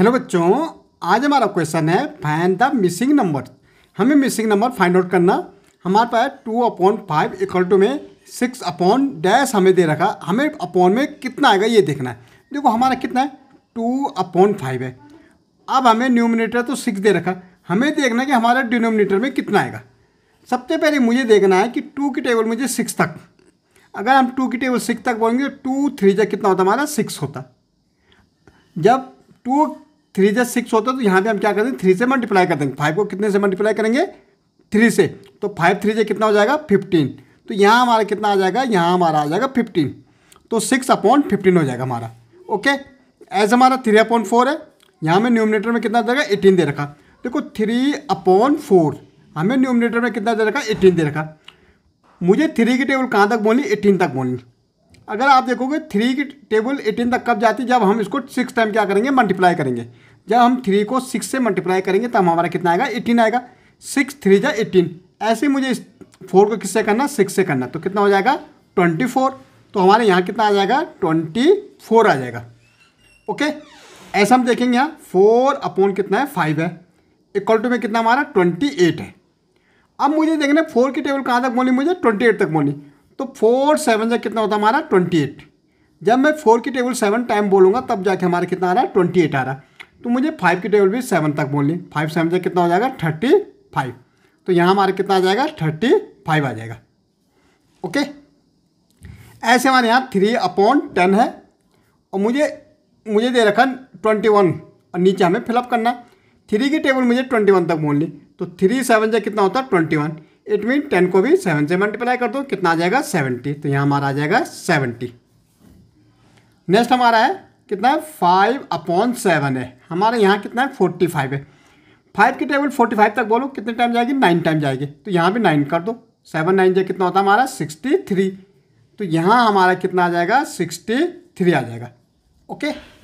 hello बच्चों आज हमारा क्वेश्चन है फाइंड द मिसिंग नंबर हमें मिसिंग नंबर फाइंड आउट करना हमारे पास two upon five equal to में सिक्स अपॉन डैश हमें दे रखा हमें अपॉन में कितना आएगा ये देखना है देखो हमारा कितना है टू अपॉन फाइव है अब हमें न्यूमिनेटर तो सिक्स दे रखा हमें देखना है कि हमारा डिनोमिनेटर में कितना आएगा सबसे पहले मुझे देखना है कि टू की टेबल मुझे सिक्स तक अगर हम टू की टेबल सिक्स तक बोलेंगे तो टू थ्री जा कितना होता हमारा सिक्स होता जब टू थ्री जब सिक्स होता है तो यहाँ पे हम क्या कर देंगे थ्री से मल्टीप्लाई कर देंगे फाइव को कितने से मल्टीप्लाई करेंगे थ्री से तो फाइव थ्री से कितना हो जाएगा फिफ्टीन तो यहाँ हमारा कितना आ जाएगा यहाँ हमारा आ जाएगा फिफ्टीन तो सिक्स अपॉन फिफ्टीन हो जाएगा हमारा ओके एज हमारा थ्री अपॉन फोर है यहाँ में न्यूमिनेटर में कितना देगा एटीन दे रखा देखो थ्री अपॉन फोर हमें न्यूमिनेटर में कितना दे रखा एटीन दे रखा मुझे थ्री की टेबल कहाँ तक बोलनी एटीन तक बोलनी अगर आप देखोगे थ्री की टेबल एटीन तक कब जाती है जब हम इसको सिक्स टाइम क्या करेंगे मल्टीप्लाई करेंगे जब हम थ्री को सिक्स से मल्टीप्लाई करेंगे तब हमारा कितना आएगा एटीन आएगा सिक्स थ्री जा एटीन ऐसे मुझे इस फोर को किससे करना सिक्स से करना तो कितना हो जाएगा ट्वेंटी फोर तो हमारे यहाँ कितना आ जाएगा ट्वेंटी फोर आ जाएगा ओके ऐसा हम देखेंगे यहाँ फोर अपॉन कितना है फाइव है इक्वल टू में कितना हमारा ट्वेंटी एट है अब मुझे देखना फोर की टेबल कहाँ तक बोली मुझे ट्वेंटी एट तक बोली तो फोर सेवन से कितना होता हमारा ट्वेंटी एट जब मैं फोर की टेबल सेवन टाइम बोलूँगा तब जाके हमारा कितना आ रहा है ट्वेंटी एट आ रहा है तो मुझे फाइव की टेबल भी सेवन तक बोलनी फाइव सेवन से कितना हो जाएगा थर्टी फाइव तो यहाँ हमारा कितना आ जाएगा थर्टी फाइव आ जाएगा ओके ऐसे हमारे यहाँ थ्री अपॉन टेन है और मुझे मुझे दे रखा ट्वेंटी वन और नीचे हमें फिलअप करना है थ्री की टेबल मुझे ट्वेंटी वन तक बोलनी तो थ्री सेवन से कितना होता है twenty one it mean ten को भी सेवन से मल्टीप्लाई कर दो कितना आ जाएगा सेवेंटी तो यहाँ हमारा आ जाएगा सेवेंटी नेक्स्ट हमारा है कितना है फाइव अपॉन सेवन है हमारे यहाँ कितना है फोर्टी फाइव है फाइव की टेबल फोर्टी फाइव तक बोलो कितने टाइम जाएगी नाइन टाइम जाएगी तो यहाँ भी नाइन कर दो सेवन नाइन जो कितना होता है हमारा सिक्सटी थ्री तो यहाँ हमारा कितना आ जाएगा सिक्सटी थ्री आ जाएगा ओके